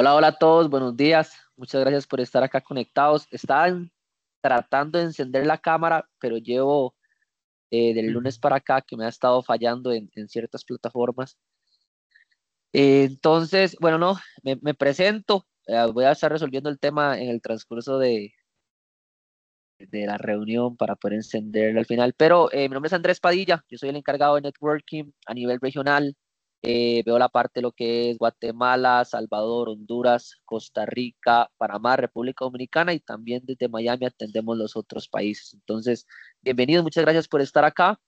Hola, hola a todos, buenos días. Muchas gracias por estar acá conectados. Estaban tratando de encender la cámara, pero llevo eh, del lunes para acá que me ha estado fallando en, ciertas plataformas. Eh, entonces, bueno, no, me, presento. Eh, voy a estar resolviendo el tema en el transcurso de, la reunión para poder encenderlo al final. Pero mi nombre es Andrés Padilla, yo soy el encargado de networking a nivel regional eh, veo la parte de lo que es Guatemala, Salvador, Honduras, Costa Rica, Panamá, República Dominicana y también desde Miami atendemos los otros países. Entonces, bienvenidos, muchas gracias por estar acá.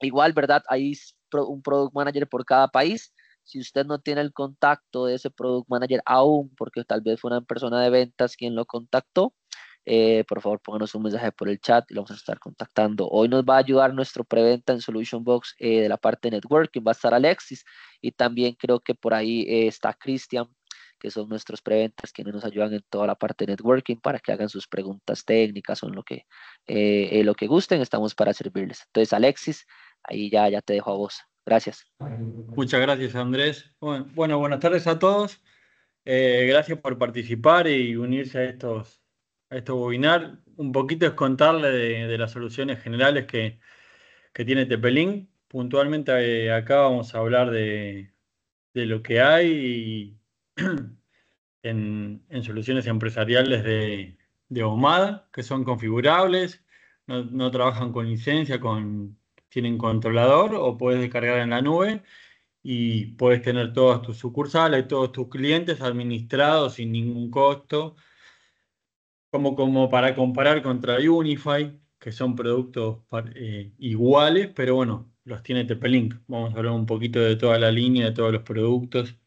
Igual, ¿verdad? Hay un product manager por cada país. Si usted no tiene el contacto de ese product manager aún, porque tal vez fue una persona de ventas quien lo contactó, eh, por favor pónganos un mensaje por el chat y lo vamos a estar contactando. Hoy nos va a ayudar nuestro preventa en Solution Box eh, de la parte de networking, va a estar Alexis y también creo que por ahí eh, está Cristian que son nuestros preventas quienes nos ayudan en toda la parte de networking para que hagan sus preguntas técnicas o lo que, lo que gusten, estamos para servirles. Entonces, Alexis, ahí ya, ya te dejo a vos. Gracias. Muchas gracias, Andrés. Bueno, buenas tardes a todos. gracias por participar y unirse a estos a esto bobinar, un poquito es contarle de, las soluciones generales que, que, tiene Tepelín. Puntualmente eh, acá vamos a hablar de, lo que hay en, soluciones empresariales de, de que son configurables, no, trabajan con licencia, con, tienen controlador o puedes descargar en la nube y puedes tener todas tus sucursales, todos tus clientes administrados sin ningún costo como, para comparar contra Unify, que son productos eh, iguales, pero bueno, los tiene tp Vamos a hablar un poquito de toda la línea, de todos los productos,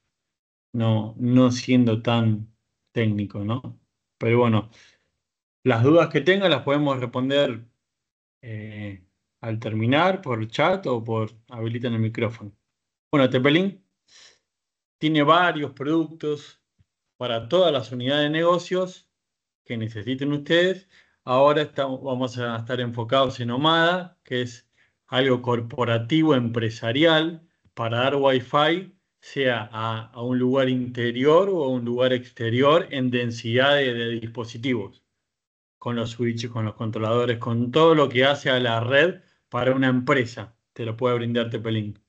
no, no siendo tan técnico, ¿no? Pero bueno, las dudas que tengan las podemos responder eh, al terminar por chat o por habilitan el micrófono. Bueno, tp tiene varios productos para todas las unidades de negocios que necesiten ustedes. Ahora vamos a estar enfocados en Omada, que es algo corporativo, empresarial, para dar Wi-Fi, sea a, un lugar interior o a un lugar exterior en densidad de, dispositivos, con los switches, con los controladores, con todo lo que hace a la red para una empresa. Te lo puede brindar Tepelín.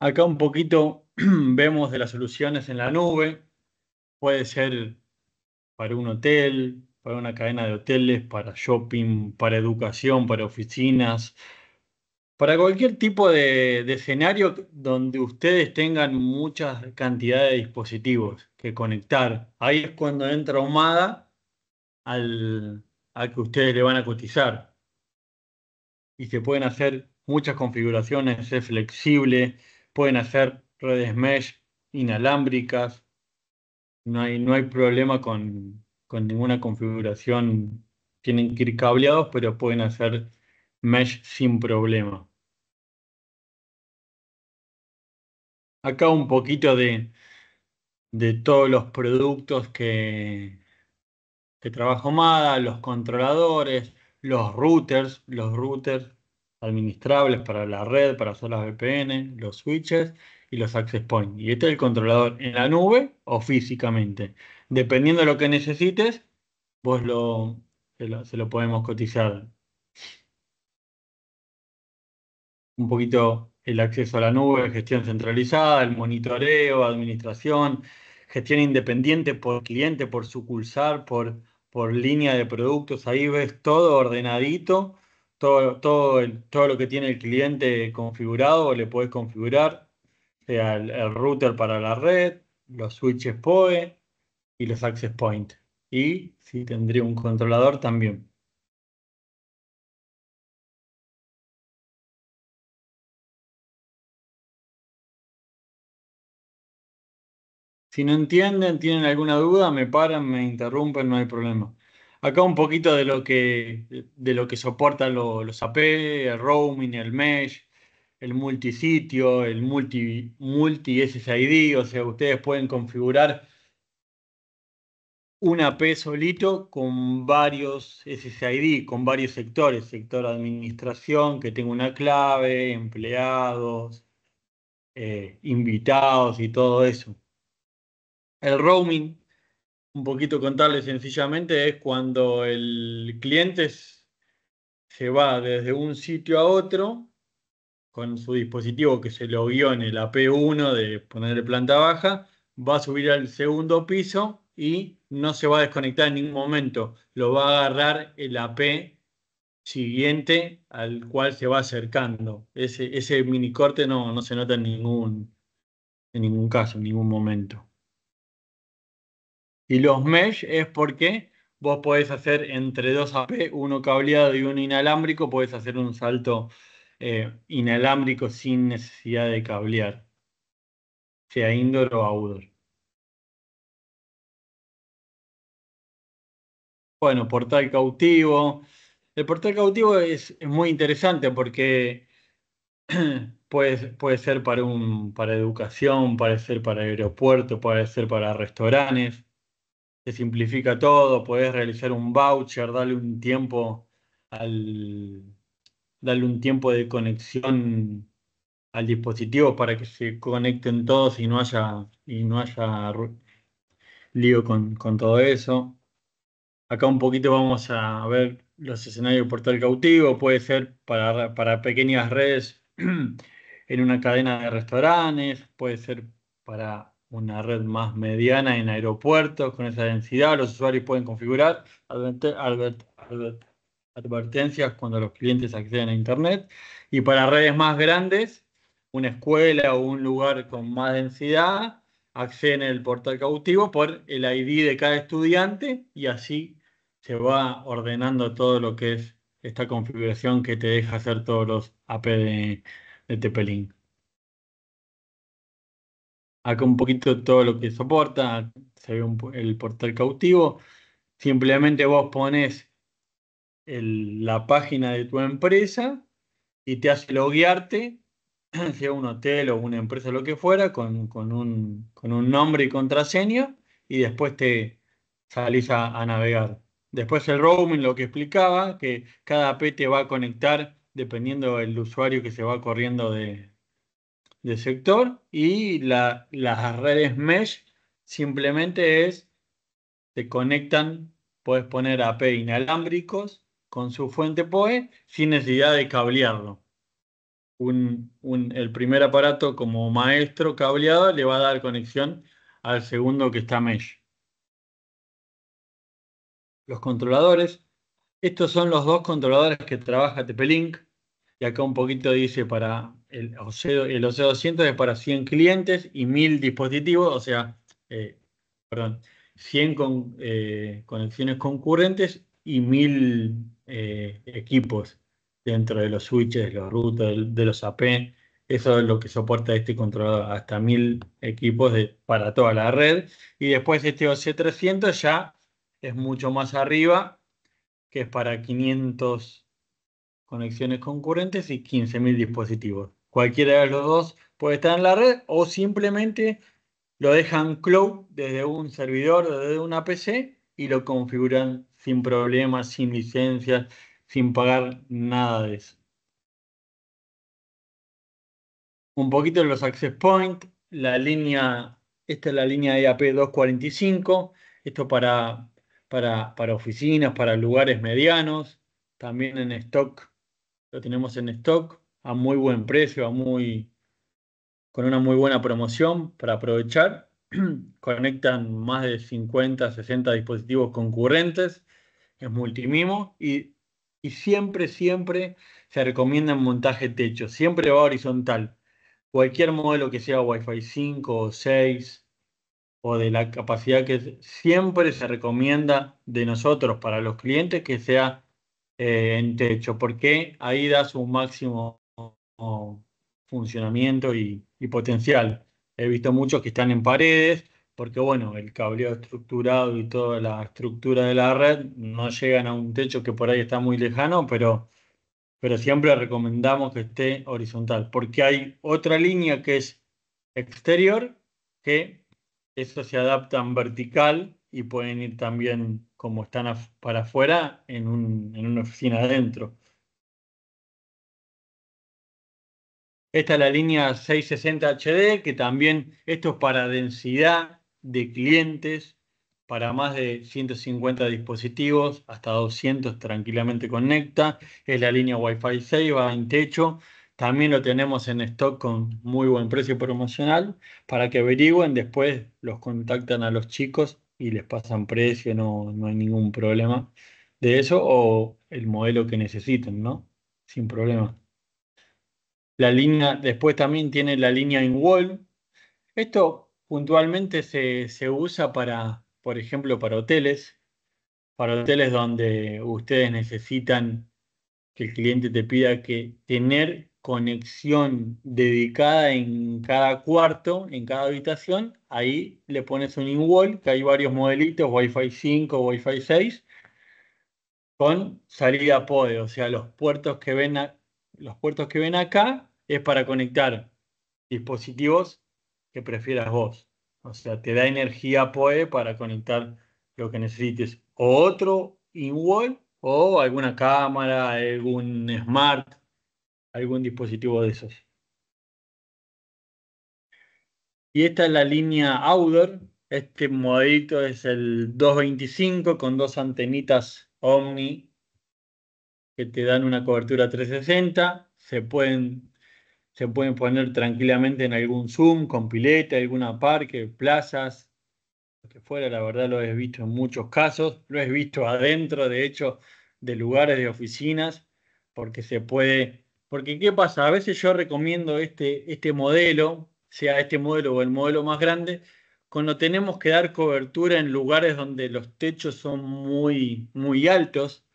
Acá un poquito vemos de las soluciones en la nube. Puede ser para un hotel, para una cadena de hoteles, para shopping, para educación, para oficinas, para cualquier tipo de, escenario donde ustedes tengan muchas cantidades de dispositivos que conectar. Ahí es cuando entra Humada al, que ustedes le van a cotizar. Y se pueden hacer muchas configuraciones, es flexible, pueden hacer redes mesh inalámbricas, no hay, problema con, ninguna configuración, tienen que ir cableados, pero pueden hacer mesh sin problema. Acá un poquito de, todos los productos que, que trabajo MADA, los controladores, los routers, los routers administrables para la red, para hacer las VPN, los switches y los access points. Y este es el controlador en la nube o físicamente. Dependiendo de lo que necesites, vos lo, se, lo, podemos cotizar. Un poquito el acceso a la nube, gestión centralizada, el monitoreo, administración, gestión independiente por cliente, por sucursal, por, por línea de productos. Ahí ves todo ordenadito, todo, todo, todo lo que tiene el cliente configurado, le podés configurar sea el, router para la red, los switches PoE y los access point. Y si tendría un controlador también. Si no entienden, tienen alguna duda, me paran, me interrumpen, no hay problema. Acá un poquito de lo que, de lo que soportan los AP, el roaming, el mesh, el multisitio, el multi, multi SSID, o sea, ustedes pueden configurar una AP solito con varios SSID, con varios sectores, sector administración, que tenga una clave, empleados, eh, invitados y todo eso. El roaming, un poquito contarles sencillamente, es cuando el cliente se va desde un sitio a otro con su dispositivo que se lo guió en el AP1 de ponerle planta baja, va a subir al segundo piso y no se va a desconectar en ningún momento. Lo va a agarrar el AP siguiente al cual se va acercando. Ese, ese mini corte no, no se nota en ningún, en ningún caso, en ningún momento. Y los mesh es porque vos podés hacer entre dos AP, uno cableado y uno inalámbrico, podés hacer un salto eh, inalámbrico sin necesidad de cablear, sea indoor o outdoor. Bueno, portal cautivo. El portal cautivo es, muy interesante porque puede, ser para, un, para educación, puede ser para aeropuerto, puede ser para restaurantes. Se simplifica todo, Puedes realizar un voucher, darle un tiempo al, darle un tiempo de conexión al dispositivo para que se conecten todos y no haya, y no haya lío con, con todo eso. Acá un poquito vamos a ver los escenarios de portal cautivo, puede ser para, para pequeñas redes en una cadena de restaurantes, puede ser para una red más mediana en aeropuertos con esa densidad. Los usuarios pueden configurar, Albert advertencias cuando los clientes acceden a Internet. Y para redes más grandes, una escuela o un lugar con más densidad, acceden al portal cautivo por el ID de cada estudiante y así se va ordenando todo lo que es esta configuración que te deja hacer todos los AP de, de tp Acá un poquito todo lo que soporta, se ve el portal cautivo. Simplemente vos pones la página de tu empresa y te hace loguearte, sea un hotel o una empresa, lo que fuera, con, un, nombre y contraseña, y después te salís a, navegar. Después el roaming, lo que explicaba, que cada AP te va a conectar dependiendo del usuario que se va corriendo de, sector, y las redes mesh simplemente es, te conectan, puedes poner AP inalámbricos con su fuente POE sin necesidad de cablearlo. el primer aparato como maestro cableado le va a dar conexión al segundo que está mesh. Los controladores. Estos son los dos controladores que trabaja TP-Link. Y acá un poquito dice para el OC, el 200 es para 100 clientes y 1000 dispositivos, o sea, eh, perdón, 100 con, eh, conexiones concurrentes y 1000 eh, equipos dentro de los switches, los routers, de los AP. Eso es lo que soporta este controlador, hasta mil equipos para toda la red. Y después este OC300 ya es mucho más arriba, que es para 500 conexiones concurrentes y 15.000 dispositivos. Cualquiera de los dos puede estar en la red o simplemente lo dejan cloud desde un servidor, desde una PC y lo configuran sin problemas, sin licencias, sin pagar nada de eso. Un poquito de los access point, la línea, esta es la línea IAP 245, esto para, para, para oficinas, para lugares medianos, también en stock, lo tenemos en stock a muy buen precio, a muy, con una muy buena promoción para aprovechar. Conectan más de 50, 60 dispositivos concurrentes es multimimo y, siempre, siempre se recomienda en montaje techo, siempre va horizontal. Cualquier modelo que sea Wi-Fi 5 o 6 o de la capacidad que siempre se recomienda de nosotros para los clientes que sea eh, en techo, porque ahí da su máximo funcionamiento y, y potencial. He visto muchos que están en paredes porque bueno, el cableado estructurado y toda la estructura de la red no llegan a un techo que por ahí está muy lejano, pero, pero siempre recomendamos que esté horizontal, porque hay otra línea que es exterior, que eso se adapta en vertical y pueden ir también como están para afuera en, en una oficina adentro. Esta es la línea 660 HD, que también esto es para densidad de clientes para más de 150 dispositivos, hasta 200 tranquilamente conecta. Es la línea Wi-Fi 6, va en techo. También lo tenemos en stock con muy buen precio promocional para que averigüen. Después los contactan a los chicos y les pasan precio, no, no hay ningún problema de eso o el modelo que necesiten, ¿no? Sin problema. La línea, después también tiene la línea wall Esto puntualmente se, usa para, por ejemplo, para hoteles, para hoteles donde ustedes necesitan que el cliente te pida que tener conexión dedicada en cada cuarto, en cada habitación, ahí le pones un in-wall, que hay varios modelitos, Wi-Fi 5, Wi-Fi 6, con salida POE, o sea, los puertos que ven, los puertos que ven acá es para conectar dispositivos que prefieras vos. O sea, te da energía POE para conectar lo que necesites. O otro igual wall o alguna cámara, algún smart, algún dispositivo de esos. Y esta es la línea Outdoor. Este modito es el 225 con dos antenitas Omni que te dan una cobertura 360. Se pueden se pueden poner tranquilamente en algún Zoom, con pileta, alguna parque, plazas, lo que fuera, la verdad lo he visto en muchos casos, lo he visto adentro, de hecho, de lugares de oficinas, porque se puede, porque ¿qué pasa? A veces yo recomiendo este, este modelo, sea este modelo o el modelo más grande, cuando tenemos que dar cobertura en lugares donde los techos son muy, muy altos,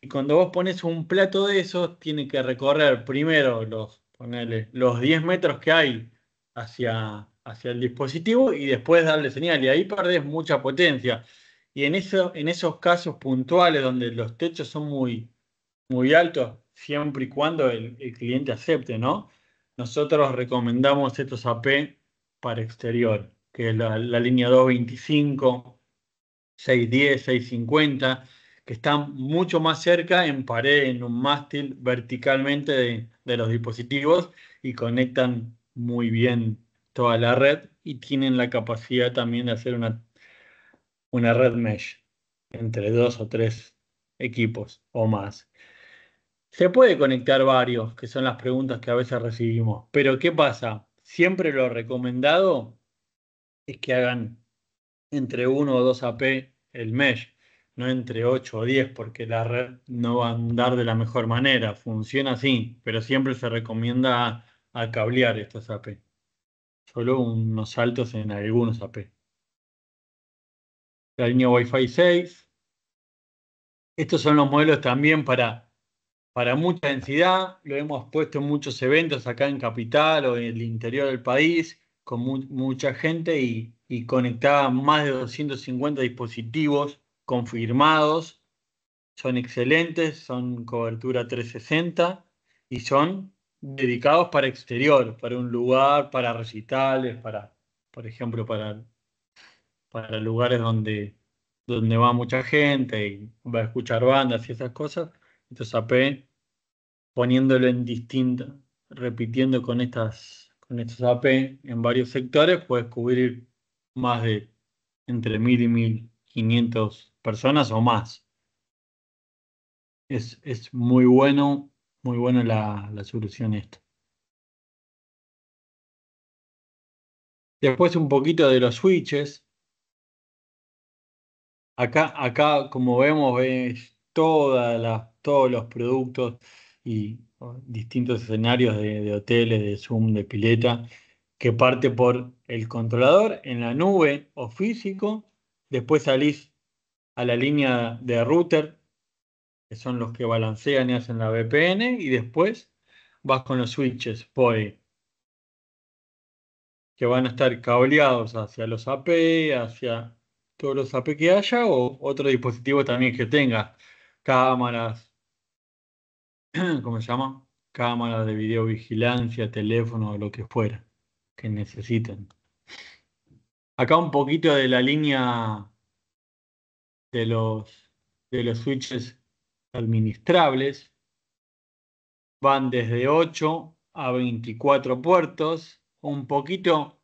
y cuando vos pones un plato de esos, tiene que recorrer primero los ponerle los 10 metros que hay hacia, hacia el dispositivo y después darle señal. Y ahí perdes mucha potencia. Y en, eso, en esos casos puntuales donde los techos son muy, muy altos, siempre y cuando el, cliente acepte, ¿no? Nosotros recomendamos estos AP para exterior, que es la línea 225, 610, 650 que están mucho más cerca en pared, en un mástil verticalmente de, los dispositivos y conectan muy bien toda la red y tienen la capacidad también de hacer una, una red mesh entre dos o tres equipos o más. Se puede conectar varios, que son las preguntas que a veces recibimos, pero ¿qué pasa? Siempre lo recomendado es que hagan entre uno o dos AP el mesh, no entre 8 o 10, porque la red no va a andar de la mejor manera. Funciona así, pero siempre se recomienda a, cablear estos AP. Solo unos saltos en algunos AP. La línea Wi-Fi 6. Estos son los modelos también para, para mucha densidad. Lo hemos puesto en muchos eventos acá en Capital o en el interior del país, con mucha gente y, y conectada más de 250 dispositivos confirmados, son excelentes, son cobertura 360 y son dedicados para exterior, para un lugar, para recitales, para, por ejemplo, para, para lugares donde, donde va mucha gente y va a escuchar bandas y esas cosas. Entonces AP poniéndolo en distinto, repitiendo con estas con estos AP en varios sectores, puedes cubrir más de entre mil y mil 500 personas o más. Es, muy bueno, muy buena la, la solución esta. Después un poquito de los switches. Acá, acá como vemos, ves todas todos los productos y oh, distintos escenarios de, hoteles, de Zoom, de pileta, que parte por el controlador en la nube o físico Después salís a la línea de router, que son los que balancean y hacen la VPN, y después vas con los switches POE, que van a estar cableados hacia los AP, hacia todos los AP que haya, o otro dispositivo también que tenga, cámaras, ¿cómo se llama? Cámaras de videovigilancia, teléfono, lo que fuera, que necesiten. Acá un poquito de la línea de los, de los switches administrables. Van desde 8 a 24 puertos. Un poquito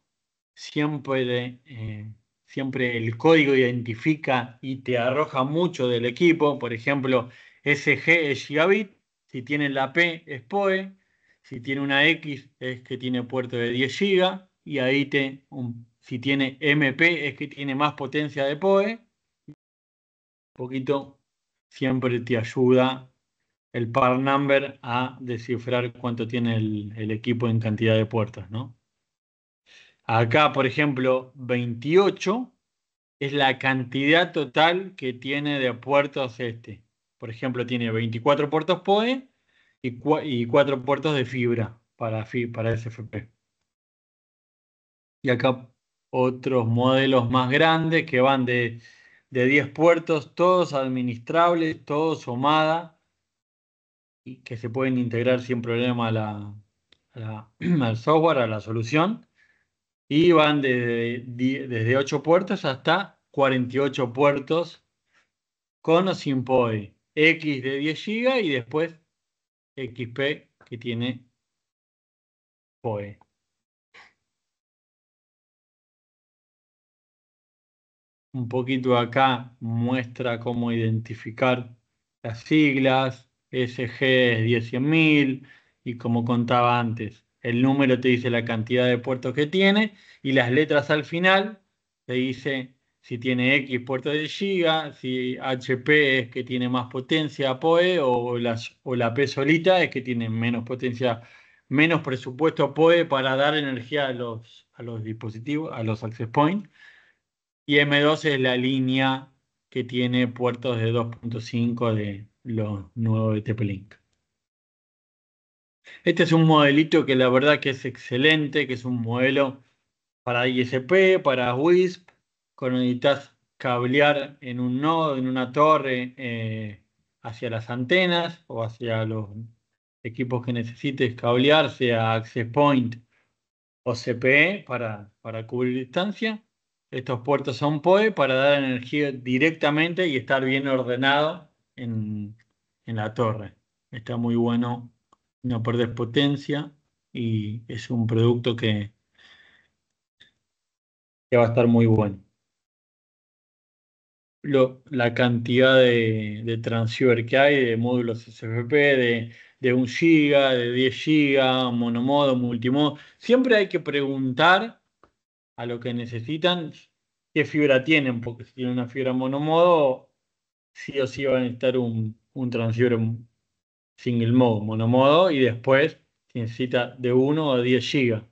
siempre, eh, siempre el código identifica y te arroja mucho del equipo. Por ejemplo, SG es gigabit. Si tiene la P es POE. Si tiene una X es que tiene puerto de 10 GB. Y ahí te, un, si tiene MP es que tiene más potencia de POE. Un poquito siempre te ayuda el par number a descifrar cuánto tiene el, equipo en cantidad de puertas, ¿no? Acá, por ejemplo, 28 es la cantidad total que tiene de puertos este. Por ejemplo, tiene 24 puertos POE y, 4 puertos de fibra para, para SFP. Y acá otros modelos más grandes que van de, 10 puertos, todos administrables, todos somada, y que se pueden integrar sin problema al software, a la solución, y van desde, desde 8 puertos hasta 48 puertos con o sin POE, X de 10 GB y después XP que tiene POE. un poquito acá muestra cómo identificar las siglas, SG es 10.000 y como contaba antes, el número te dice la cantidad de puertos que tiene y las letras al final te dice si tiene X puertos de giga, si HP es que tiene más potencia PoE o e, la, o la P solita es que tiene menos potencia, menos presupuesto PoE para dar energía a los, a los dispositivos, a los access points. Y M2 es la línea que tiene puertos de 2.5 de los nuevos TP-Link. Este es un modelito que la verdad que es excelente, que es un modelo para ISP, para WISP, cuando necesitas cablear en un nodo, en una torre, eh, hacia las antenas o hacia los equipos que necesites cablear, sea Access Point o CPE para cubrir distancia. Estos puertos son POE para dar energía directamente y estar bien ordenado en, la torre. Está muy bueno, no perdés potencia y es un producto que, que va a estar muy bueno. la cantidad de, de, transceiver que hay, de módulos SFP, de, de 1 giga, de 10 giga, monomodo, multimodo. Siempre hay que preguntar a lo que necesitan, qué fibra tienen, porque si tienen una fibra monomodo, sí o sí van a necesitar un, un single mode, monomodo, y después necesita de 1 a 10 GB.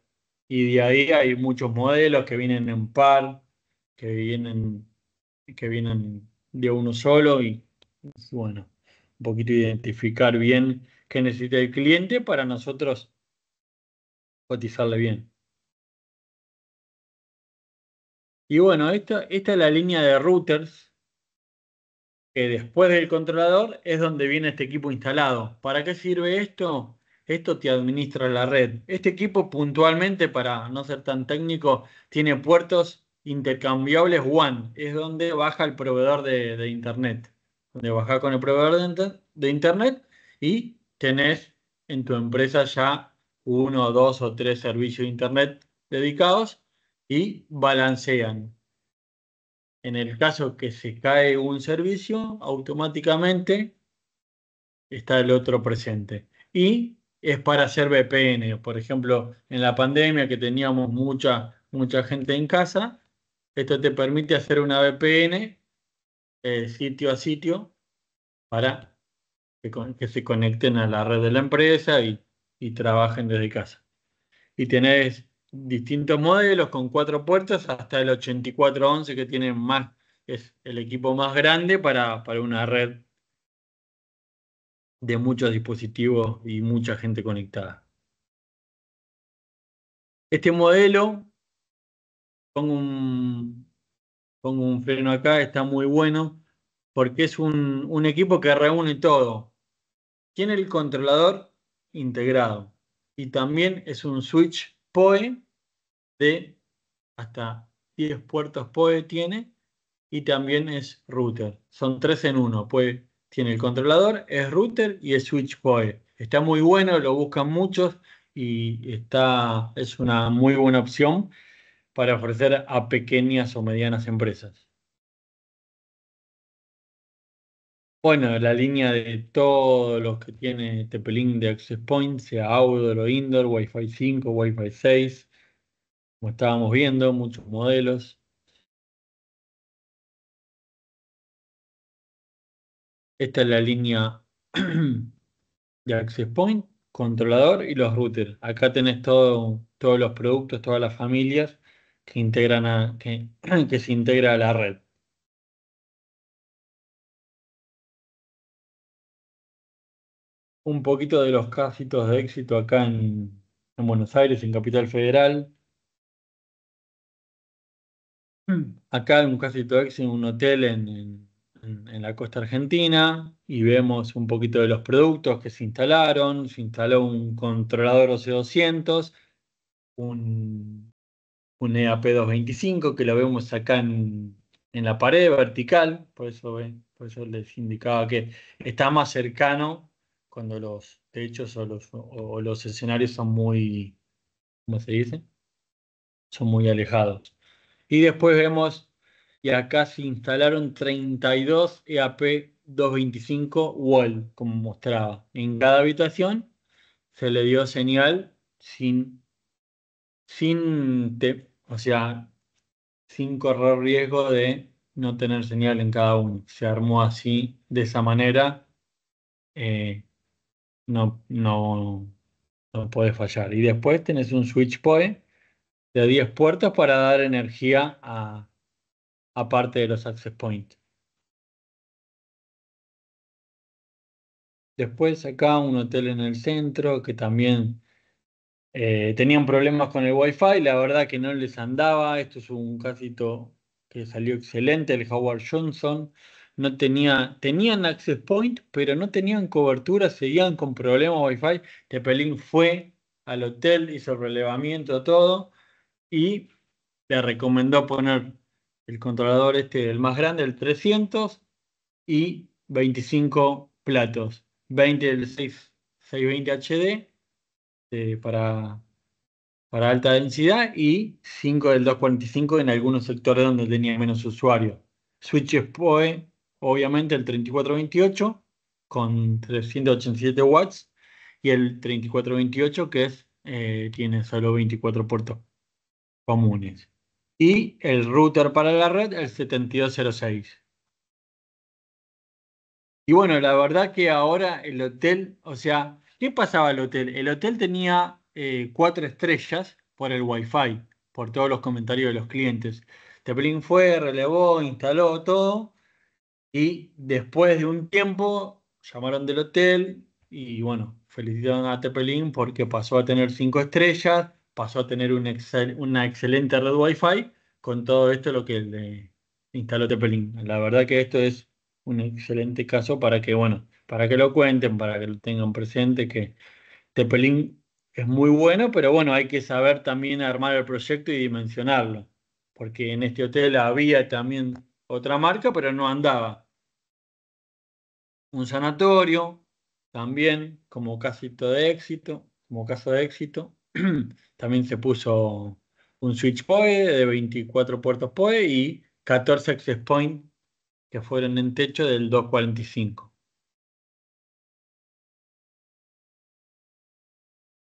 Y de ahí hay muchos modelos que vienen en par, que vienen, que vienen de uno solo, y bueno, un poquito identificar bien qué necesita el cliente para nosotros cotizarle bien. Y bueno, esto, esta es la línea de routers que después del controlador es donde viene este equipo instalado. ¿Para qué sirve esto? Esto te administra la red. Este equipo puntualmente, para no ser tan técnico, tiene puertos intercambiables WAN. Es donde baja el proveedor de, Internet. Donde baja con el proveedor de, de Internet y tenés en tu empresa ya uno, dos o tres servicios de Internet dedicados y balancean. En el caso que se cae un servicio, automáticamente está el otro presente. Y es para hacer VPN. Por ejemplo, en la pandemia que teníamos mucha, mucha gente en casa, esto te permite hacer una VPN eh, sitio a sitio para que, se conecten a la red de la empresa y, y trabajen desde casa. Y tenés distintos modelos con cuatro puertas hasta el 8411 que tiene más, es el equipo más grande para, una red de muchos dispositivos y mucha gente conectada. Este modelo, pongo un, freno acá, está muy bueno porque es un, un equipo que reúne todo. Tiene el controlador integrado y también es un switch POE de hasta 10 puertos POE tiene y también es router. Son tres en uno. POE tiene el controlador, es router y es switch POE. Está muy bueno, lo buscan muchos y es una muy buena opción para ofrecer a pequeñas o medianas empresas. Bueno, la línea de todos los que tiene Tepelín este de Access Point, sea outdoor o indoor, Wi-Fi 5, Wi-Fi 6, como estábamos viendo, muchos modelos. Esta es la línea de Access Point, controlador y los routers. Acá tenés todo, todos los productos, todas las familias que, integran a, que se integra a la red. un poquito de los casitos de éxito acá en, Buenos Aires, en Capital Federal. Hmm. Acá hay un casito de éxito en un hotel en, la costa argentina y vemos un poquito de los productos que se instalaron. Se instaló un controlador OC200, un, EAP225 que lo vemos acá en, la pared vertical, por eso, por eso les indicaba que está más cercano cuando los techos o los, los escenarios son muy, ¿cómo se dice? Son muy alejados. Y después vemos, y acá se instalaron 32 EAP 225 wall, como mostraba. En cada habitación se le dio señal sin, sin o sea, sin correr riesgo de no tener señal en cada uno. Se armó así, de esa manera, eh, no, no, no puede fallar. Y después tenés un switch point de 10 puertas para dar energía a, a parte de los access points. Después acá un hotel en el centro que también eh, tenían problemas con el wifi, la verdad que no les andaba, esto es un casito que salió excelente, el Howard Johnson, no tenía, tenían access point, pero no tenían cobertura, seguían con problemas Wi-Fi. Tepelín fue al hotel, hizo relevamiento, todo, y le recomendó poner el controlador este, el más grande, el 300, y 25 platos, 20 del 6, 620 HD para, para alta densidad y 5 del 245 en algunos sectores donde tenía menos usuario. Switches PoE obviamente el 3428 con 387 watts y el 3428 que es, eh, tiene solo 24 puertos comunes. Y el router para la red, el 7206. Y bueno, la verdad que ahora el hotel, o sea, ¿qué pasaba el hotel? El hotel tenía eh, cuatro estrellas por el Wi-Fi, por todos los comentarios de los clientes. Teplin fue, relevó, instaló todo y después de un tiempo llamaron del hotel y bueno, felicitaron a Tepelín porque pasó a tener cinco estrellas, pasó a tener una excelente red Wi-Fi con todo esto lo que le instaló Tepelin. La verdad que esto es un excelente caso para que, bueno, para que lo cuenten, para que lo tengan presente, que Tepelin es muy bueno, pero bueno, hay que saber también armar el proyecto y dimensionarlo, porque en este hotel había también otra marca, pero no andaba un sanatorio, también como casito de éxito, como caso de éxito. también se puso un switch POE de 24 puertos POE y 14 access point que fueron en techo del 245.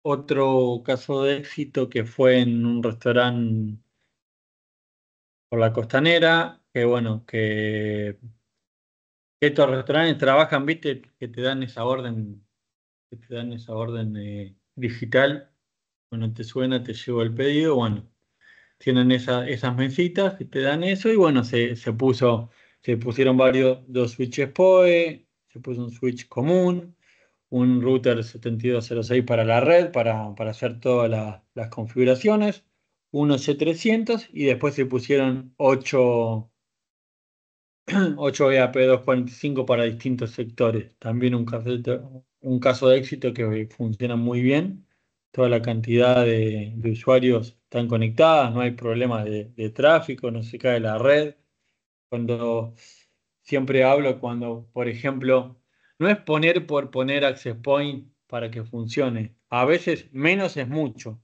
Otro caso de éxito que fue en un restaurante por la costanera, que bueno, que estos restaurantes trabajan, viste, que te dan esa orden, te dan esa orden eh, digital. Bueno, te suena, te llevo el pedido, bueno, tienen esas mesitas que te dan eso y bueno, se, pusieron varios, dos switches POE, se puso un switch común, un router 7206 para la red, para, hacer todas las configuraciones, uno C300 y después se pusieron ocho 8 ap 245 para distintos sectores. También un caso, un caso de éxito que funciona muy bien. Toda la cantidad de, usuarios están conectadas, no hay problemas de, tráfico, no se cae la red. Cuando siempre hablo, cuando, por ejemplo, no es poner por poner access point para que funcione. A veces menos es mucho,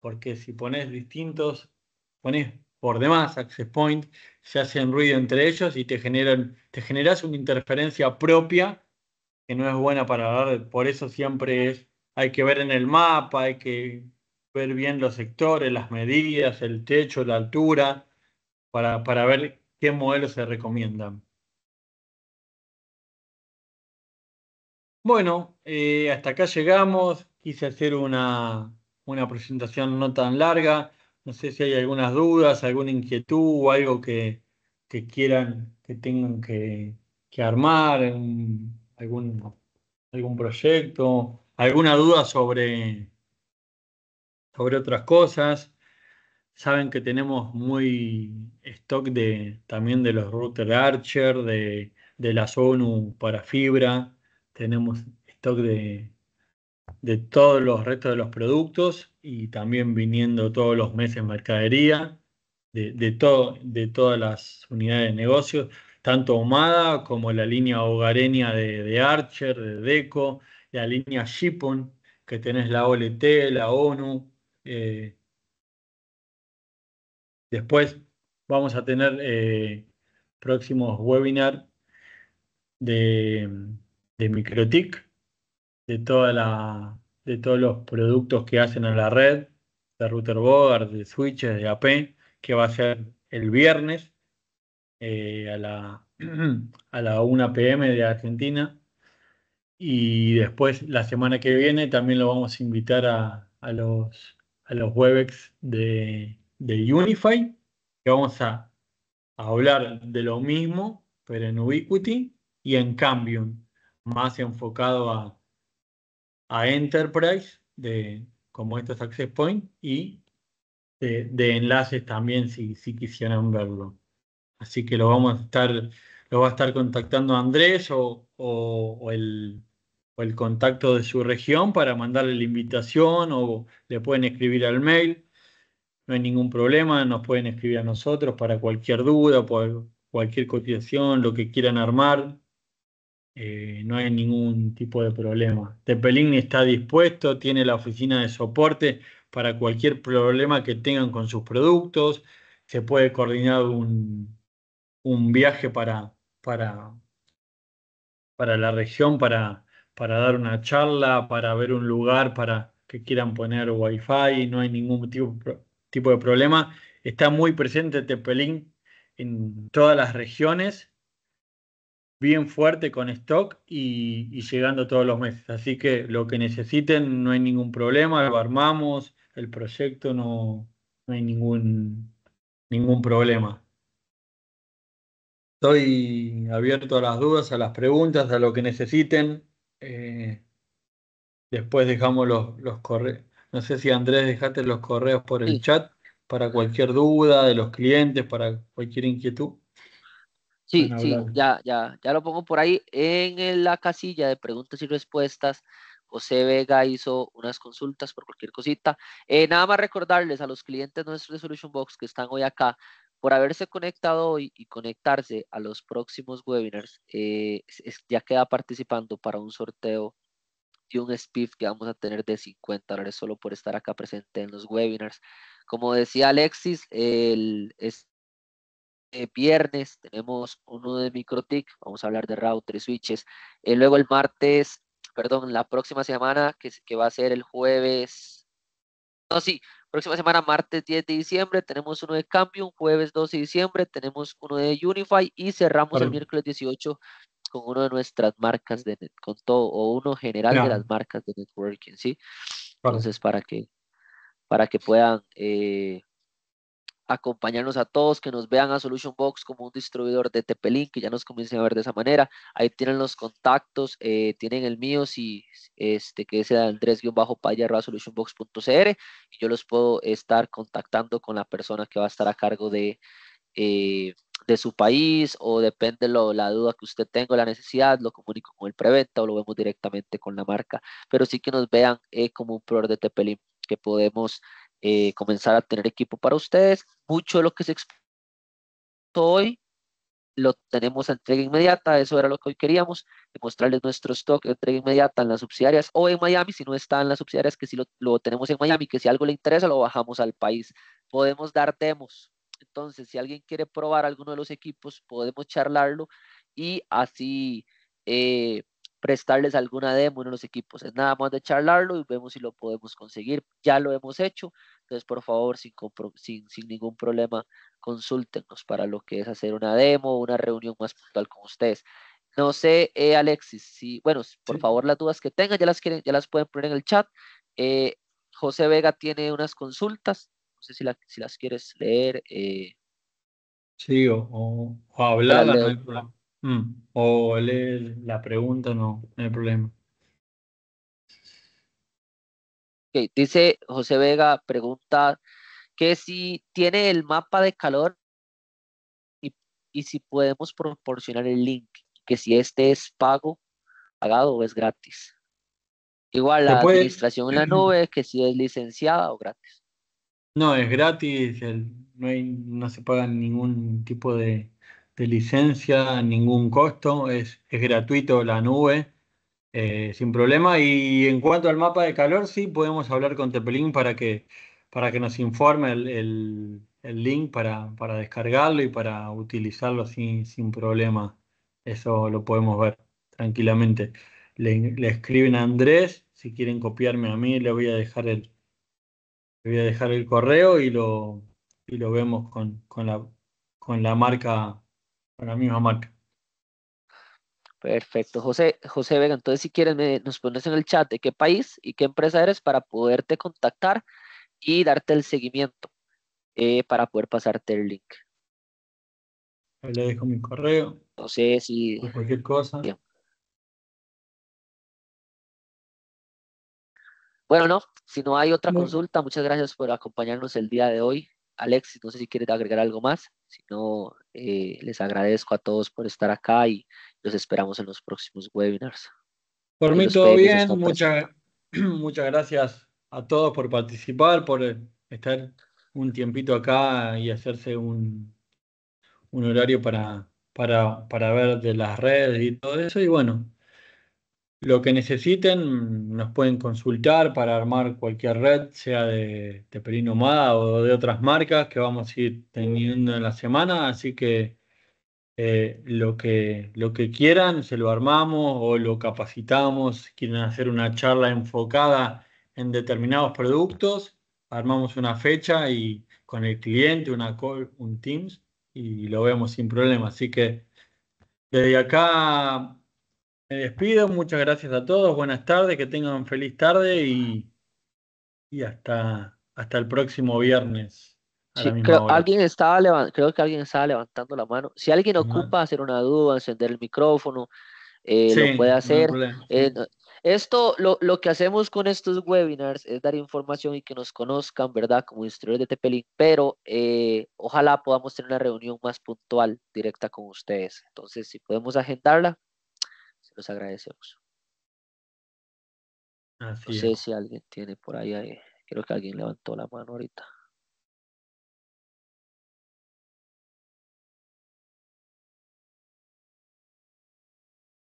porque si pones distintos, pones por demás, access point, se hacen ruido entre ellos y te generan, te generas una interferencia propia que no es buena para hablar. Por eso siempre es, hay que ver en el mapa, hay que ver bien los sectores, las medidas, el techo, la altura, para, ver qué modelos se recomiendan. Bueno, eh, hasta acá llegamos. Quise hacer una presentación no tan larga no sé si hay algunas dudas, alguna inquietud o algo que, quieran, que tengan que, armar, algún, algún proyecto, alguna duda sobre, otras cosas. Saben que tenemos muy stock de, también de los router Archer, de, de la ONU para fibra, tenemos stock de, de todos los restos de los productos y también viniendo todos los meses mercadería de, todo, de todas las unidades de negocios, tanto Omada como la línea hogareña de, Archer, de Deco, la línea Shippon, que tenés la OLT, la ONU. Eh, después vamos a tener eh, próximos webinars de, de Microtic de, toda la, de todos los productos que hacen en la red, de router de switches, de AP, que va a ser el viernes eh, a, la, a la 1 pm de Argentina. Y después, la semana que viene, también lo vamos a invitar a, a los, a los Webex de, de Unify, que vamos a, hablar de lo mismo, pero en Ubiquiti, y en cambio más enfocado a, a Enterprise, de, como estos access point y de, enlaces también si, quisieran verlo. Así que lo vamos a estar, lo va a estar contactando Andrés o, o, el, o el contacto de su región para mandarle la invitación o le pueden escribir al mail. No hay ningún problema, nos pueden escribir a nosotros para cualquier duda, cualquier cotización, lo que quieran armar. Eh, no hay ningún tipo de problema. Tepelín está dispuesto, tiene la oficina de soporte para cualquier problema que tengan con sus productos, se puede coordinar un, viaje para, para, la región, para, dar una charla, para ver un lugar, para que quieran poner wifi, no hay ningún tipo, tipo de problema. Está muy presente Tepelín en todas las regiones bien fuerte con stock y, llegando todos los meses. Así que lo que necesiten no hay ningún problema, lo armamos, el proyecto no, hay ningún, ningún problema. Estoy abierto a las dudas, a las preguntas, a lo que necesiten. Eh, después dejamos los, correos. No sé si Andrés dejaste los correos por el chat para cualquier duda de los clientes, para cualquier inquietud. Sí, sí, ya, ya, ya lo pongo por ahí. En la casilla de preguntas y respuestas, José Vega hizo unas consultas por cualquier cosita. Eh, nada más recordarles a los clientes nuestros de Solution Box que están hoy acá por haberse conectado hoy y conectarse a los próximos webinars. Eh, ya queda participando para un sorteo y un SPIF que vamos a tener de 50 dólares solo por estar acá presente en los webinars. Como decía Alexis, el, es, eh, viernes tenemos uno de MicroTIC, vamos a hablar de router switches. Eh, luego el martes, perdón, la próxima semana, que, que va a ser el jueves, no, sí, próxima semana, martes 10 de diciembre, tenemos uno de un jueves 12 de diciembre, tenemos uno de Unify y cerramos el miércoles 18 con uno de nuestras marcas de con todo, o uno general de las marcas de networking, ¿sí? Entonces, para que, para que puedan... Eh, acompañarnos a todos, que nos vean a Solution Box como un distribuidor de Tepelín, que ya nos comiencen a ver de esa manera. Ahí tienen los contactos, eh, tienen el mío, si, este, que es el andrés-payarra-solutionbox.cr y yo los puedo estar contactando con la persona que va a estar a cargo de, eh, de su país o depende lo, la duda que usted tenga, la necesidad, lo comunico con el preventa o lo vemos directamente con la marca. Pero sí que nos vean eh, como un proveedor de Tepelín que podemos eh, comenzar a tener equipo para ustedes. Mucho de lo que se expuso hoy lo tenemos a entrega inmediata, eso era lo que hoy queríamos, demostrarles nuestro stock de entrega inmediata en las subsidiarias o en Miami, si no está en las subsidiarias, que si lo, lo tenemos en Miami, que si algo le interesa, lo bajamos al país. Podemos dar demos. Entonces, si alguien quiere probar alguno de los equipos, podemos charlarlo y así eh, prestarles alguna demo en los equipos. Es nada más de charlarlo y vemos si lo podemos conseguir. Ya lo hemos hecho, entonces por favor, sin, sin, ningún problema, consúltenos para lo que es hacer una demo o una reunión más puntual con ustedes. No sé, eh, Alexis, si, bueno, por favor, las dudas que tengan ya las, quieren, ya las pueden poner en el chat. Eh, José Vega tiene unas consultas, no sé si, las quieres leer. Eh. Sí, o, o, no hay problema. Mm, o leer la pregunta, no, no hay problema. Okay. Dice José Vega, pregunta que si tiene el mapa de calor y, si podemos proporcionar el link, que si este es pago, pagado o es gratis. Igual la administración en la nube, que si es licenciada o gratis. No, es gratis, no, hay, no se paga ningún tipo de, de licencia, ningún costo, es, gratuito la nube, eh, sin problema. Y en cuanto al mapa de calor, sí podemos hablar con Tepelín para que, para que nos informe el, link para, descargarlo y para utilizarlo sin, problema. Eso lo podemos ver tranquilamente. Le, escriben a Andrés, si quieren copiarme a mí, le voy a dejar el, voy a dejar el correo y lo, lo vemos con, la, con la marca para mi mamá. Perfecto, José, José Vega, entonces si quieres nos pones en el chat de qué país y qué empresa eres para poderte contactar y darte el seguimiento eh, para poder pasarte el link. Ahí le dejo mi correo. No sé si... cualquier cosa. Bueno, no, si no hay otra consulta, muchas gracias por acompañarnos el día de hoy. Alexis, no sé si quieres agregar algo más, si no, eh, les agradezco a todos por estar acá y los esperamos en los próximos webinars. Por mí todo bien, muchas, muchas gracias a todos por participar, por eh, estar un tiempito acá y hacerse un, un horario para, para, para ver de las redes y todo eso. Y bueno, lo que necesiten nos pueden consultar para armar cualquier red, sea de, Teperín Mada o de otras marcas que vamos a ir teniendo en la semana. Así que eh, lo que lo que quieran, se lo armamos o lo capacitamos, quieren hacer una charla enfocada en determinados productos, armamos una fecha y con el cliente, una call, un Teams, y lo vemos sin problema. Así que desde acá me despido, muchas gracias a todos, buenas tardes, que tengan feliz tarde y, y hasta, hasta el próximo viernes. creo, Alguien estaba creo que alguien estaba levantando la mano. Si alguien ocupa hacer una duda, encender el micrófono, eh, lo puede hacer. Eh, esto, lo, lo, que hacemos con estos webinars es dar información y que nos conozcan, ¿verdad? Como instructores de Tepelín, pero eh, ojalá podamos tener una reunión más puntual, directa con ustedes. Entonces, si podemos agendarla, los agradecemos. no sé si alguien tiene por ahí, eh, creo que alguien levantó la mano ahorita.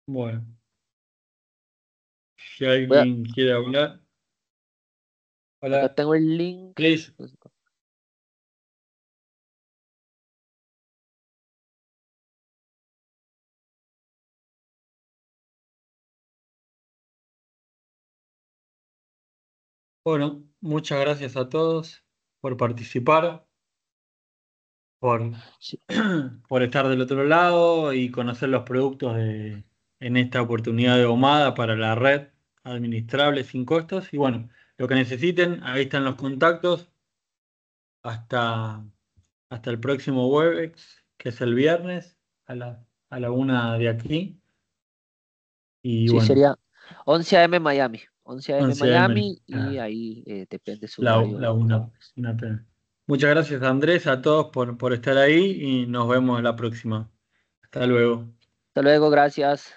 Bueno, si alguien quiere hablar. Hola. tengo el link. Bueno, muchas gracias a todos por participar, por, por estar del otro lado y conocer los productos en esta oportunidad de Omada para la red administrable sin costos. Y bueno, lo que necesiten, ahí están los contactos. Hasta, hasta el próximo WebEx, que es el viernes a la, a la una de aquí. Y sí, sería 11 a.m. Miami. 11 de Miami y ahí eh, depende su la, La una. Muchas gracias Andrés, a todos por, por estar ahí y nos vemos la próxima. Hasta luego. Hasta luego, gracias.